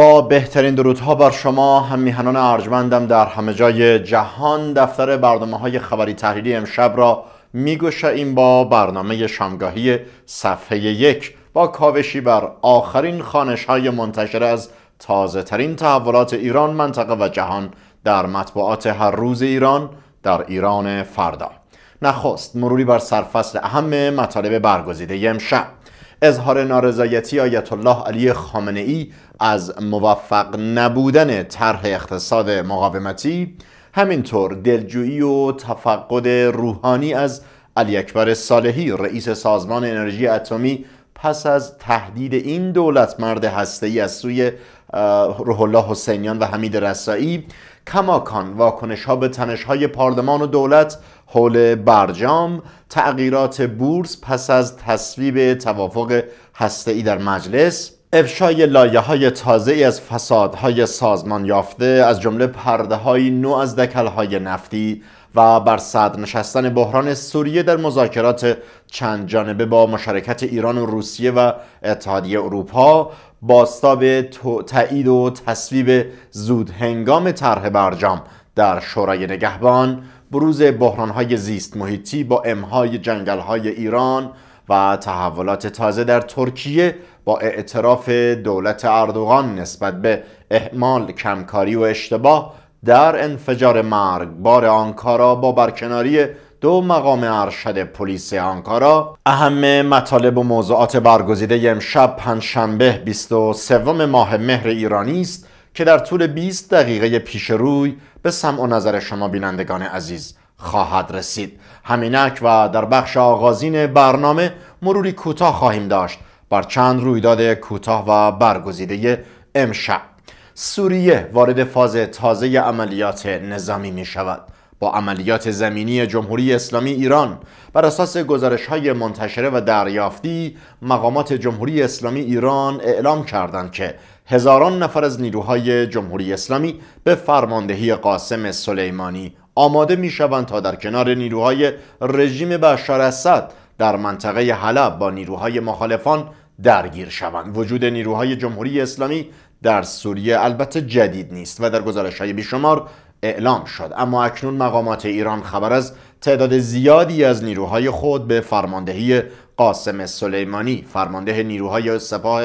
با بهترین درودها بر شما هم میهنان ارجمندم در همه جای جهان دفتر برنامه های خبری تحلیلی امشب را این با برنامه شامگاهی صفحه یک با کاوشی بر آخرین خانش های منتشر از تازه ترین تحولات ایران منطقه و جهان در مطبوعات هر روز ایران در ایران فردا نخست مروری بر سرفصل اهم مطالب برگزیده امشب اظهار نارضایتی آیت الله علی خامنه ای از موفق نبودن طرح اقتصاد مقاومتی همینطور دلجویی و تفقد روحانی از علی اکبر صالحی رئیس سازمان انرژی اتمی پس از تهدید این دولت مرد هسته‌ای از سوی روح الله حسینیان و حمید رسایی کماکان واکنش ها به تنش های پارلمان و دولت حول برجام تغییرات بورس پس از تصویب توافق هسته‌ای در مجلس افشای لایه های تازه از فسادهای سازمان یافته از جمله پرده های نو از دکل های نفتی و بر صدر نشستن بحران سوریه در مذاکرات چند جانبه با مشارکت ایران و روسیه و اتحادیه اروپا باستاب تایید و تصویب زود هنگام طرح برجام در شورای نگهبان بروز بحرانهای زیست محیطی با امهای جنگلهای ایران و تحولات تازه در ترکیه با اعتراف دولت اردوغان نسبت به احمال کمکاری و اشتباه در انفجار بار آنکارا با برکناری دو مقام ارشد پلیس آنکارا اهم مطالب و موضوعات برگزیده امشب پنجشنبه 23 ماه مهر ایرانی است که در طول 20 دقیقه پیش روی به سمع و نظر شما بینندگان عزیز خواهد رسید همینک و در بخش آغازین برنامه مروری کوتاه خواهیم داشت بر چند رویداد کوتاه و برگزیده امشب سوریه وارد فاز تازه عملیات نظامی می شود با عملیات زمینی جمهوری اسلامی ایران بر اساس گزارش های منتشره و دریافتی مقامات جمهوری اسلامی ایران اعلام کردند که هزاران نفر از نیروهای جمهوری اسلامی به فرماندهی قاسم سلیمانی آماده می شوند تا در کنار نیروهای رژیم بشار اسد در منطقه حلب با نیروهای مخالفان درگیر شوند وجود نیروهای جمهوری اسلامی در سوریه البته جدید نیست و در گزارش های بیشمار اعلام شد اما اکنون مقامات ایران خبر از تعداد زیادی از نیروهای خود به فرماندهی قاسم سلیمانی فرمانده نیروهای سپاه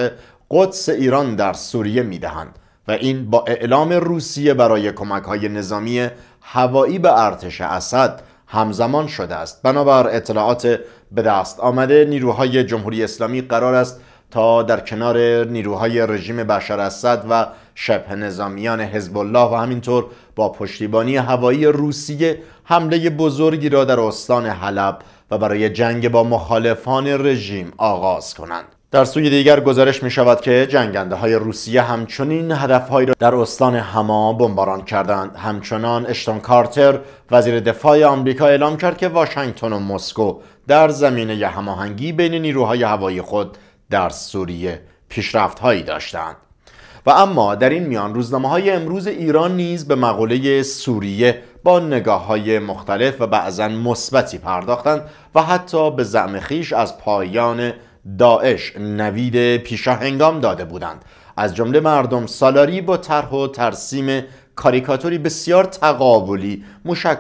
قدس ایران در سوریه میدهند و این با اعلام روسیه برای کمک های نظامی هوایی به ارتش اسد همزمان شده است بنابر اطلاعات به دست آمده نیروهای جمهوری اسلامی قرار است تا در کنار نیروهای رژیم بشار اسد و شبه نظامیان حزب الله و همینطور با پشتیبانی هوایی روسیه حمله بزرگی را در استان حلب و برای جنگ با مخالفان رژیم آغاز کنند در سوی دیگر گزارش می شود که جنگنده های روسیه همچنین هدفهایی را در استان هما بمباران کردند همچنان اشتون کارتر وزیر دفاع آمریکا اعلام کرد که واشنگتن و مسکو در زمینه هماهنگی بین نیروهای هوایی خود در سوریه پیشرفت هایی داشتند و اما در این میان روزنامه های امروز ایران نیز به مقوله سوریه با نگاه های مختلف و بعضا مثبتی پرداختند و حتی به زعم خیش از پایان داعش نوید پیشاهنگام داده بودند از جمله مردم سالاری با طرح و ترسیم کاریکاتوری بسیار تقابلی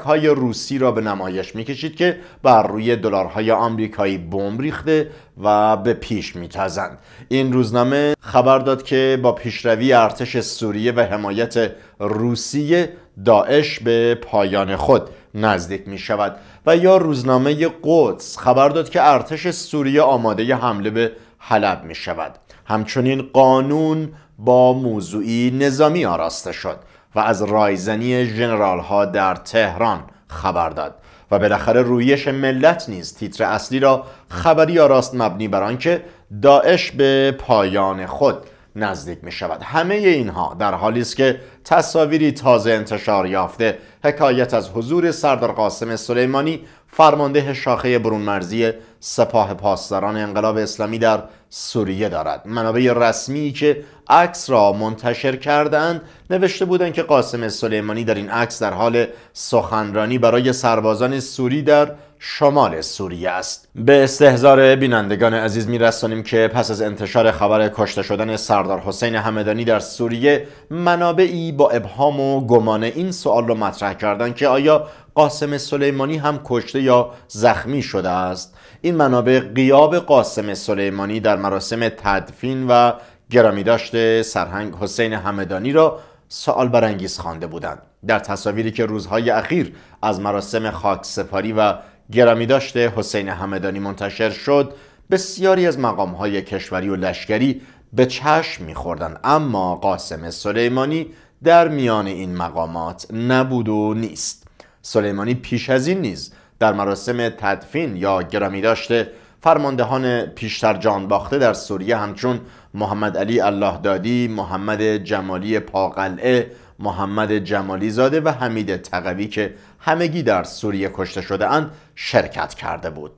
های روسی را به نمایش میکشید که بر روی دلارهای آمریکایی بمب ریخته و به پیش میتازند این روزنامه خبر داد که با پیشروی ارتش سوریه و حمایت روسیه داعش به پایان خود نزدیک می شود و یا روزنامه قدس خبر داد که ارتش سوریه آماده ی حمله به حلب می شود همچنین قانون با موضوعی نظامی آراسته شد و از رایزنی جنرال ها در تهران خبر داد و بالاخره رویش ملت نیز تیتر اصلی را خبری یا راست مبنی بر آنکه داعش به پایان خود نزدیک می شود همه اینها در حالی است که تصاویری تازه انتشار یافته حکایت از حضور سردار قاسم سلیمانی فرمانده شاخه برونمرزی سپاه پاسداران انقلاب اسلامی در سوریه دارد منابع رسمی که عکس را منتشر کردند نوشته بودند که قاسم سلیمانی در این عکس در حال سخنرانی برای سربازان سوری در شمال سوریه است به استهزار بینندگان عزیز میرسانیم که پس از انتشار خبر کشته شدن سردار حسین همدانی در سوریه منابعی با ابهام و گمانه این سوال را مطرح کردند که آیا قاسم سلیمانی هم کشته یا زخمی شده است این منابع قیاب قاسم سلیمانی در مراسم تدفین و گرامیداشت سرهنگ حسین همدانی را سوال برانگیز خوانده بودند در تصاویری که روزهای اخیر از مراسم خاکسپاری و گرامیداشت حسین همدانی منتشر شد بسیاری از مقامهای کشوری و لشکری به چشم میخوردند اما قاسم سلیمانی در میان این مقامات نبود و نیست سلیمانی پیش از این نیز در مراسم تدفین یا گرامی داشته فرماندهان پیشتر جان باخته در سوریه همچون محمد علی اللهدادی، محمد جمالی پاقلعه، محمد جمالی زاده و حمید تقوی که همگی در سوریه کشته شده اند شرکت کرده بود.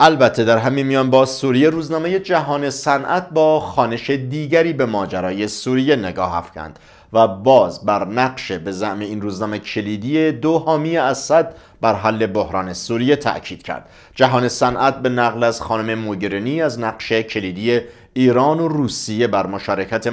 البته در همین میان با سوریه روزنامه جهان صنعت با خانش دیگری به ماجرای سوریه نگاه افکند و باز بر نقش به زعم این روزنامه کلیدی دو حامی اسد بر حل بحران سوریه تاکید کرد جهان صنعت به نقل از خانم موگرنی از نقشه کلیدی ایران و روسیه بر مشارکت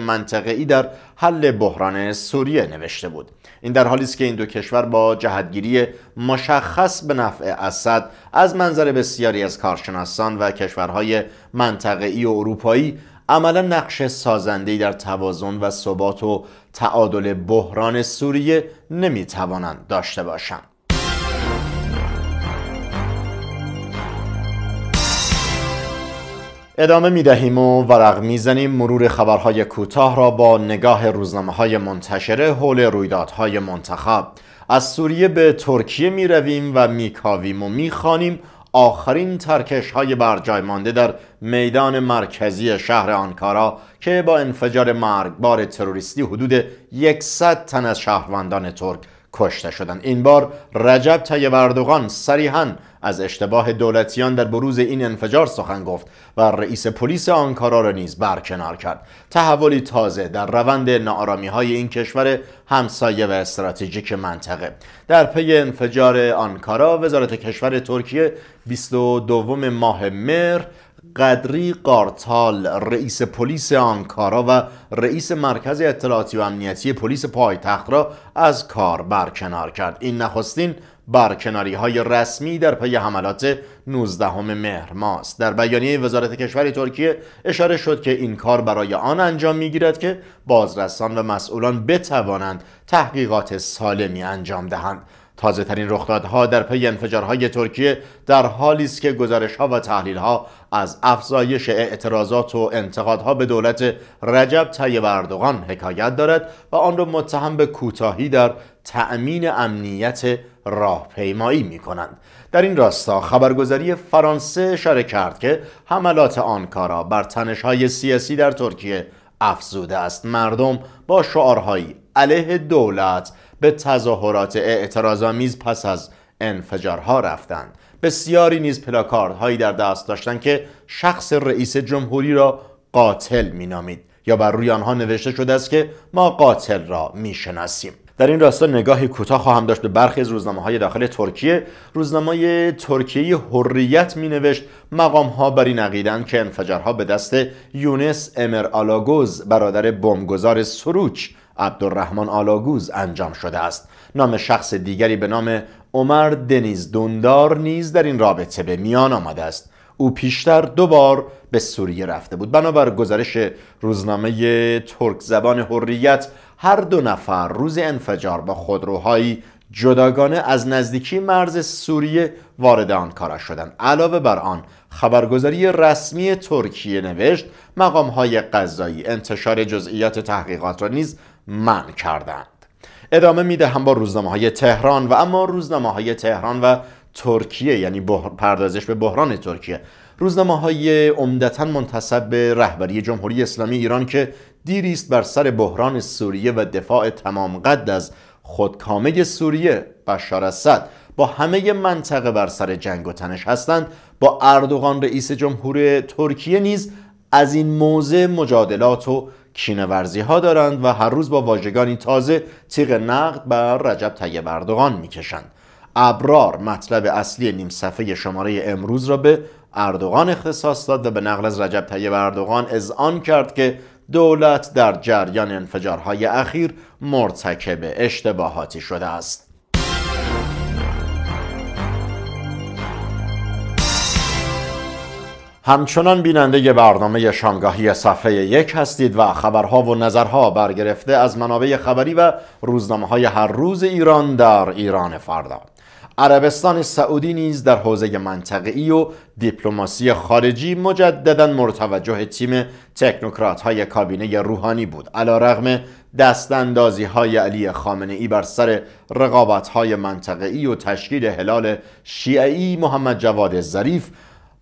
ای در حل بحران سوریه نوشته بود این در حالی است که این دو کشور با جهتگیری مشخص به نفع اسد از منظر بسیاری از کارشناسان و کشورهای منطقه‌ای و اروپایی عملا نقش سازندهی در توازن و ثبات و تعادل بحران سوریه نمیتوانند داشته باشند ادامه می دهیم و ورق میزنیم مرور خبرهای کوتاه را با نگاه روزنامه های منتشره حول رویدادهای منتخب از سوریه به ترکیه می رویم و می کاویم و می خانیم آخرین ترکش های جای مانده در میدان مرکزی شهر آنکارا که با انفجار مرگبار تروریستی حدود 100 تن از شهروندان ترک کشته شدند این بار رجب طیب اردوغان صریحا از اشتباه دولتیان در بروز این انفجار سخن گفت و رئیس پلیس آنکارا را نیز برکنار کرد تحولی تازه در روند نارامی های این کشور همسایه و استراتژیک منطقه در پی انفجار آنکارا وزارت کشور ترکیه 22 ماه مهر قدری قارتال رئیس پلیس آنکارا و رئیس مرکز اطلاعاتی و امنیتی پلیس پایتخت را از کار برکنار کرد این نخستین برکناری های رسمی در پی حملات 19 مهر ماست در بیانیه وزارت کشور ترکیه اشاره شد که این کار برای آن انجام میگیرد که بازرسان و مسئولان بتوانند تحقیقات سالمی انجام دهند تازه ترین رخدادها در پی انفجارهای ترکیه در حالی است که گزارش ها و تحلیل ها از افزایش اعتراضات و انتقادها به دولت رجب طیب اردوغان حکایت دارد و آن را متهم به کوتاهی در تأمین امنیت راهپیمایی می کنند. در این راستا خبرگزاری فرانسه اشاره کرد که حملات آنکارا بر های سیاسی در ترکیه افزوده است مردم با شعارهایی علیه دولت به تظاهرات اعتراضآمیز پس از انفجارها رفتند بسیاری نیز پلاکاردهایی در دست داشتند که شخص رئیس جمهوری را قاتل مینامید یا بر روی آنها نوشته شده است که ما قاتل را میشناسیم در این راستا نگاهی کوتاه خواهم داشت به برخی از روزنامه های داخل ترکیه روزنامه ترکیه حریت می نوشت مقام ها بر این عقیدند که انفجارها به دست یونس امر آلاگوز برادر بمبگذار سروچ عبدالرحمن آلاگوز انجام شده است نام شخص دیگری به نام عمر دنیز دوندار نیز در این رابطه به میان آمده است او پیشتر دو بار به سوریه رفته بود بنابر گزارش روزنامه ترک زبان حریت هر دو نفر روز انفجار با خودروهایی جداگانه از نزدیکی مرز سوریه وارد آنکارا شدند علاوه بر آن خبرگزاری رسمی ترکیه نوشت مقام های قضایی انتشار جزئیات تحقیقات را نیز من کردند ادامه هم با روزنامه های تهران و اما روزنامه های تهران و ترکیه یعنی پردازش به بحران ترکیه روزنامه های عمدتا منتصب به رهبری جمهوری اسلامی ایران که دیریست بر سر بحران سوریه و دفاع تمام قد از خودکامه سوریه بشار اسد با همه منطقه بر سر جنگ و تنش هستند با اردوغان رئیس جمهور ترکیه نیز از این موزه مجادلات و ورزی ها دارند و هر روز با واژگانی تازه تیغ نقد بر رجب طیب اردوغان میکشند ابرار مطلب اصلی نیم صفحه شماره امروز را به اردوغان اختصاص داد و به نقل از رجب طیب اردوغان اذعان کرد که دولت در جریان انفجارهای اخیر مرتکب اشتباهاتی شده است همچنان بیننده برنامه شامگاهی صفحه یک هستید و خبرها و نظرها برگرفته از منابع خبری و روزنامه های هر روز ایران در ایران فردا عربستان سعودی نیز در حوزه منطقی و دیپلماسی خارجی مجددا مرتوجه تیم تکنوکرات های کابینه روحانی بود علا رغم دستاندازی های علی خامنه ای بر سر رقابت های منطقی و تشکیل هلال شیعی محمد جواد ظریف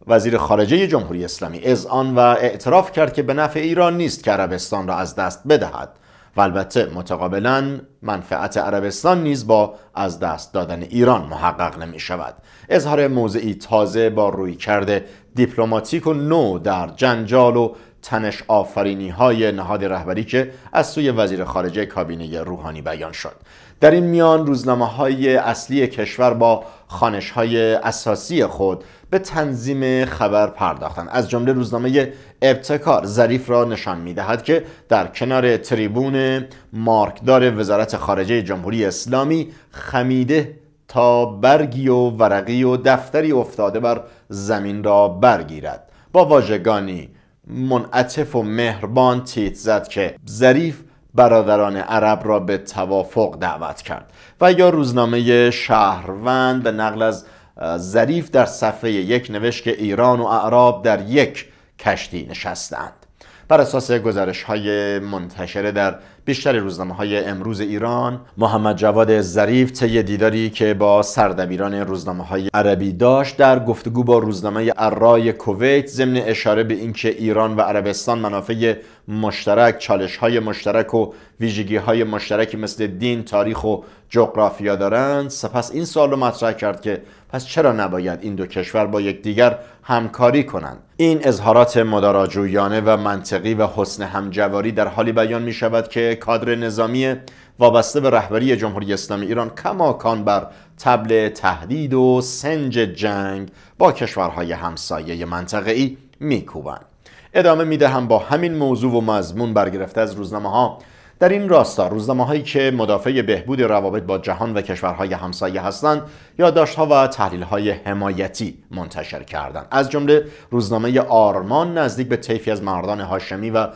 وزیر خارجه جمهوری اسلامی آن و اعتراف کرد که به نفع ایران نیست که عربستان را از دست بدهد و البته متقابلا منفعت عربستان نیز با از دست دادن ایران محقق نمی شود اظهار موضعی تازه با روی کرده دیپلماتیک و نو در جنجال و تنش آفرینی های نهاد رهبری که از سوی وزیر خارجه کابینه روحانی بیان شد در این میان روزنامه های اصلی کشور با خانش های اساسی خود به تنظیم خبر پرداختند از جمله روزنامه ابتکار ظریف را نشان میدهد که در کنار تریبون مارکدار وزارت خارجه جمهوری اسلامی خمیده تا برگی و ورقی و دفتری افتاده بر زمین را برگیرد با واژگانی منعطف و مهربان تیت زد که ظریف برادران عرب را به توافق دعوت کرد و یا روزنامه شهروند به نقل از ظریف در صفحه یک نوشت که ایران و اعراب در یک کشتی نشستند بر اساس گزارش های منتشره در بیشتر روزنامه های امروز ایران محمد جواد ظریف طی دیداری که با سردبیران روزنامه های عربی داشت در گفتگو با روزنامه ارای کویت ضمن اشاره به اینکه ایران و عربستان منافع مشترک چالش های مشترک و ویژگی های مشترکی مثل دین تاریخ و جغرافیا دارند سپس این سوال رو مطرح کرد که پس چرا نباید این دو کشور با یکدیگر همکاری کنند این اظهارات مداراجویانه و منطقی و حسن همجواری در حالی بیان می شود که کادر نظامی وابسته به رهبری جمهوری اسلامی ایران کماکان بر تبل تهدید و سنج جنگ با کشورهای همسایه منطقه ای میکوبند ادامه میدهم با همین موضوع و مضمون برگرفته از روزنامه ها در این راستا روزنامه هایی که مدافع بهبود روابط با جهان و کشورهای همسایه هستند یادداشتها و های حمایتی منتشر کردند از جمله روزنامه آرمان نزدیک به طیفی از مردان هاشمی و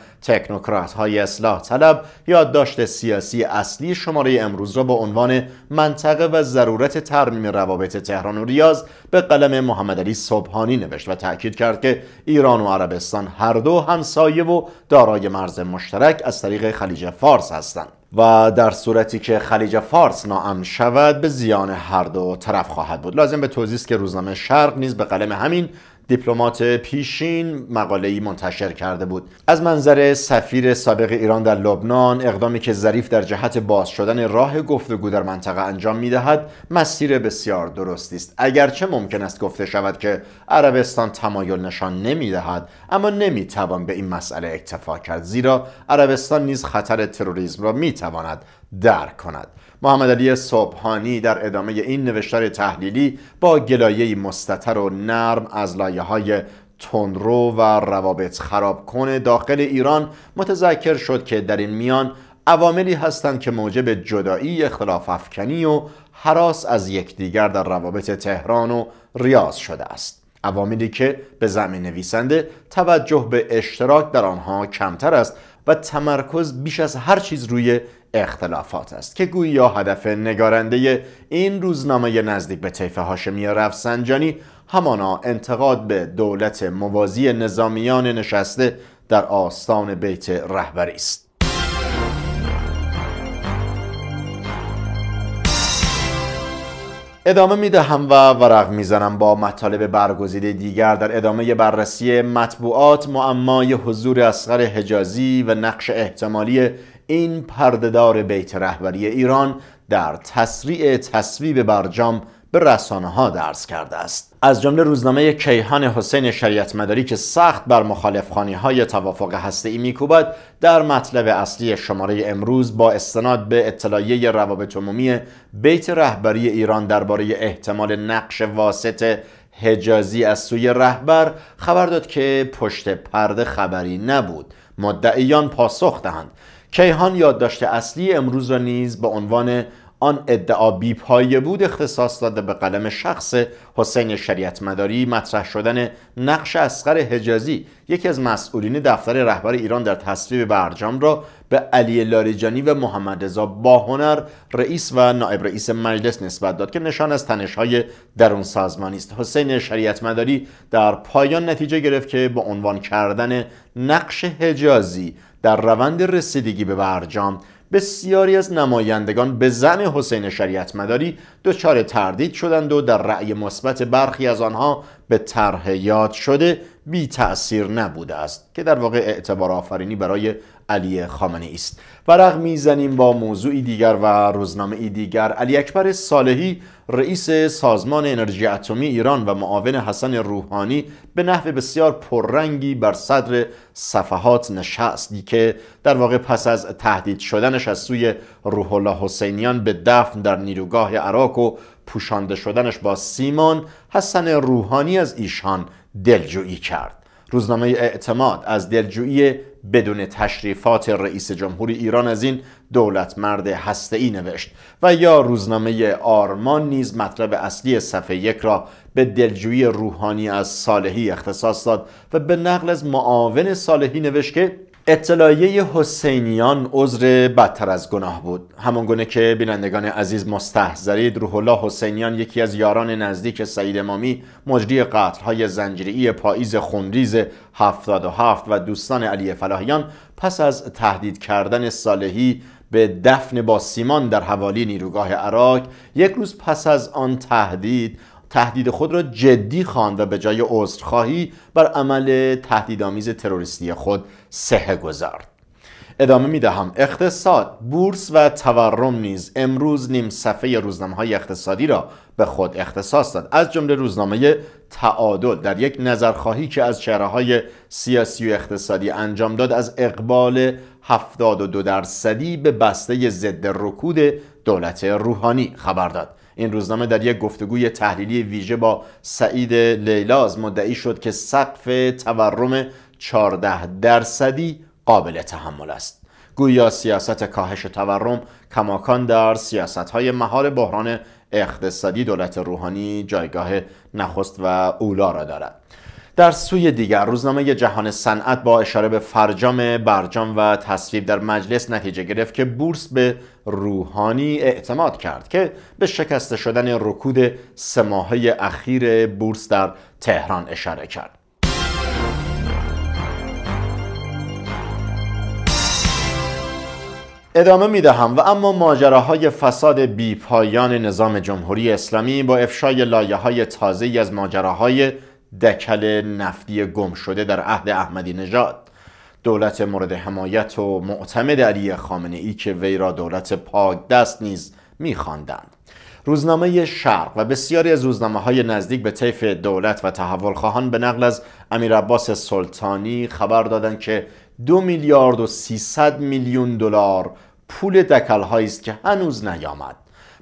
های اصلاح طلب یادداشت سیاسی اصلی شماره امروز را با عنوان منطقه و ضرورت ترمیم روابط تهران و ریاض به قلم محمد علی صبحانی نوشت و تاکید کرد که ایران و عربستان هر دو همسایه و دارای مرز مشترک از طریق خلیج فارس فارس هستند و در صورتی که خلیج فارس ناامن شود به زیان هر دو طرف خواهد بود لازم به توضیح است که روزنامه شرق نیز به قلم همین دیپلمات پیشین مقاله ای منتشر کرده بود از منظر سفیر سابق ایران در لبنان اقدامی که ظریف در جهت باز شدن راه گفتگو در منطقه انجام دهد مسیر بسیار درستی است اگرچه ممکن است گفته شود که عربستان تمایل نشان دهد اما توان به این مسئله اکتفا کرد زیرا عربستان نیز خطر تروریسم را میتواند درک کند محمد علی صبحانی در ادامه این نوشتار تحلیلی با گلایه مستتر و نرم از لایه های تندرو و روابط خراب کنه داخل ایران متذکر شد که در این میان عواملی هستند که موجب جدایی اختلاف افکنی و حراس از یکدیگر در روابط تهران و ریاض شده است عواملی که به زمین نویسنده توجه به اشتراک در آنها کمتر است و تمرکز بیش از هر چیز روی اختلافات است که گویا هدف نگارنده این روزنامه نزدیک به طیف هاشمی رفسنجانی همانا انتقاد به دولت موازی نظامیان نشسته در آستان بیت رهبری است ادامه میدهم و ورق میزنم با مطالب برگزیده دیگر در ادامه بررسی مطبوعات معمای حضور اسقر حجازی و نقش احتمالی این پردهدار بیت رهبری ایران در تسریع تصویب برجام به رسانه ها درس کرده است از جمله روزنامه کیهان حسین شریعت مداری که سخت بر خانی های توافق هسته ای میکوبد در مطلب اصلی شماره امروز با استناد به اطلاعیه روابط عمومی بیت رهبری ایران درباره احتمال نقش واسط حجازی از سوی رهبر خبر داد که پشت پرده خبری نبود مدعیان پاسخ دهند کیهان یادداشت اصلی امروز را نیز به عنوان آن ادعا بیپایه بود اختصاص داده به قلم شخص حسین شریعت مداری مطرح شدن نقش اسقر حجازی یکی از مسئولین دفتر رهبر ایران در تصویب برجام را به علی لاریجانی و محمد رضا باهنر رئیس و نائب رئیس مجلس نسبت داد که نشان از تنش‌های درون سازمانی است حسین شریعت مداری در پایان نتیجه گرفت که به عنوان کردن نقش حجازی در روند رسیدگی به برجام بسیاری از نمایندگان به زن حسین شریعت مداری دچار تردید شدند و در رأی مثبت برخی از آنها به طرح یاد شده بی تأثیر نبوده است که در واقع اعتبار آفرینی برای علی خامنه است ورق میزنیم با موضوعی دیگر و روزنامه ای دیگر علی اکبر صالحی رئیس سازمان انرژی اتمی ایران و معاون حسن روحانی به نحو بسیار پررنگی بر صدر صفحات نشستی که در واقع پس از تهدید شدنش از سوی روح الله حسینیان به دفن در نیروگاه عراق و پوشانده شدنش با سیمان حسن روحانی از ایشان دلجویی کرد روزنامه اعتماد از دلجویی بدون تشریفات رئیس جمهور ایران از این دولت مرد هسته ای نوشت و یا روزنامه آرمان نیز مطلب اصلی صفحه یک را به دلجویی روحانی از صالحی اختصاص داد و به نقل از معاون صالحی نوشت که اطلاعیه حسینیان عذر بدتر از گناه بود همان گونه که بینندگان عزیز مستحضرید روح الله حسینیان یکی از یاران نزدیک سعید امامی مجری قتلهای زنجیری پاییز خونریز 77 و دوستان علی فلاحیان پس از تهدید کردن صالحی به دفن با سیمان در حوالی نیروگاه عراق یک روز پس از آن تهدید تهدید خود را جدی خواند و به جای عذرخواهی بر عمل تهدیدآمیز تروریستی خود سهه گذارد ادامه می دهم اقتصاد بورس و تورم نیز امروز نیم صفحه روزنامه های اقتصادی را به خود اختصاص داد از جمله روزنامه تعادل در یک نظرخواهی که از چهره های سیاسی و اقتصادی انجام داد از اقبال 72 درصدی به بسته ضد رکود دولت روحانی خبر داد این روزنامه در یک گفتگوی تحلیلی ویژه با سعید لیلاز مدعی شد که سقف تورم 14 درصدی قابل تحمل است گویا سیاست کاهش تورم کماکان در سیاست های مهار بحران اقتصادی دولت روحانی جایگاه نخست و اولا را دارد در سوی دیگر روزنامه جهان صنعت با اشاره به فرجام برجام و تصویب در مجلس نتیجه گرفت که بورس به روحانی اعتماد کرد که به شکست شدن رکود ماهه اخیر بورس در تهران اشاره کرد. ادامه می دهم و اما ماجراهای فساد بیپایان نظام جمهوری اسلامی با افشای لایه های تازه از ماجراهای دکل نفتی گم شده در عهد احمدی نژاد دولت مورد حمایت و معتمد علی خامنه ای که وی را دولت پاک دست نیز میخواندند روزنامه شرق و بسیاری از روزنامه های نزدیک به طیف دولت و تحول خواهان به نقل از امیر سلطانی خبر دادند که دو میلیارد و 300 میلیون دلار پول دکل است که هنوز نیامد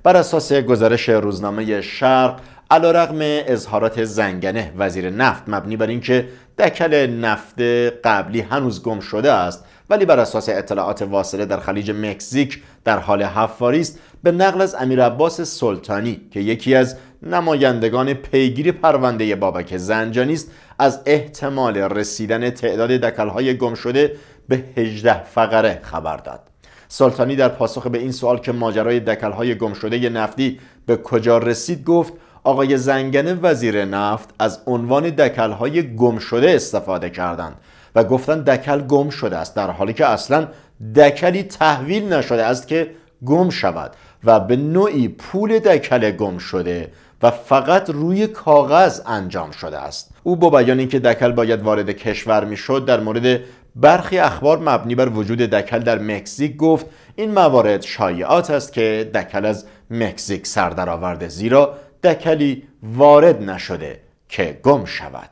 بر اساس گزارش روزنامه شرق علیرغم اظهارات زنگنه وزیر نفت مبنی بر اینکه دکل نفت قبلی هنوز گم شده است ولی بر اساس اطلاعات واصله در خلیج مکزیک در حال حفاری است به نقل از امیر سلطانی که یکی از نمایندگان پیگیری پرونده بابک زنجانی است از احتمال رسیدن تعداد دکلهای گم شده به 18 فقره خبر داد سلطانی در پاسخ به این سوال که ماجرای دکلهای گم شده نفتی به کجا رسید گفت آقای زنگنه وزیر نفت از عنوان های گم شده استفاده کردند و گفتن دکل گم شده است در حالی که اصلا دکلی تحویل نشده است که گم شود و به نوعی پول دکل گم شده و فقط روی کاغذ انجام شده است او با بیان اینکه دکل باید وارد کشور میشد در مورد برخی اخبار مبنی بر وجود دکل در مکزیک گفت این موارد شایعات است که دکل از مکزیک سر درآورده زیرا دکلی وارد نشده که گم شود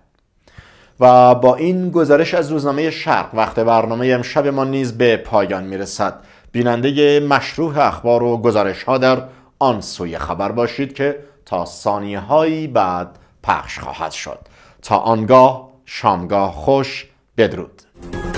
و با این گزارش از روزنامه شرق وقت برنامه امشب ما نیز به پایان میرسد بیننده مشروع اخبار و گزارش ها در آن سوی خبر باشید که تا ثانیه هایی بعد پخش خواهد شد تا آنگاه شامگاه خوش بدرود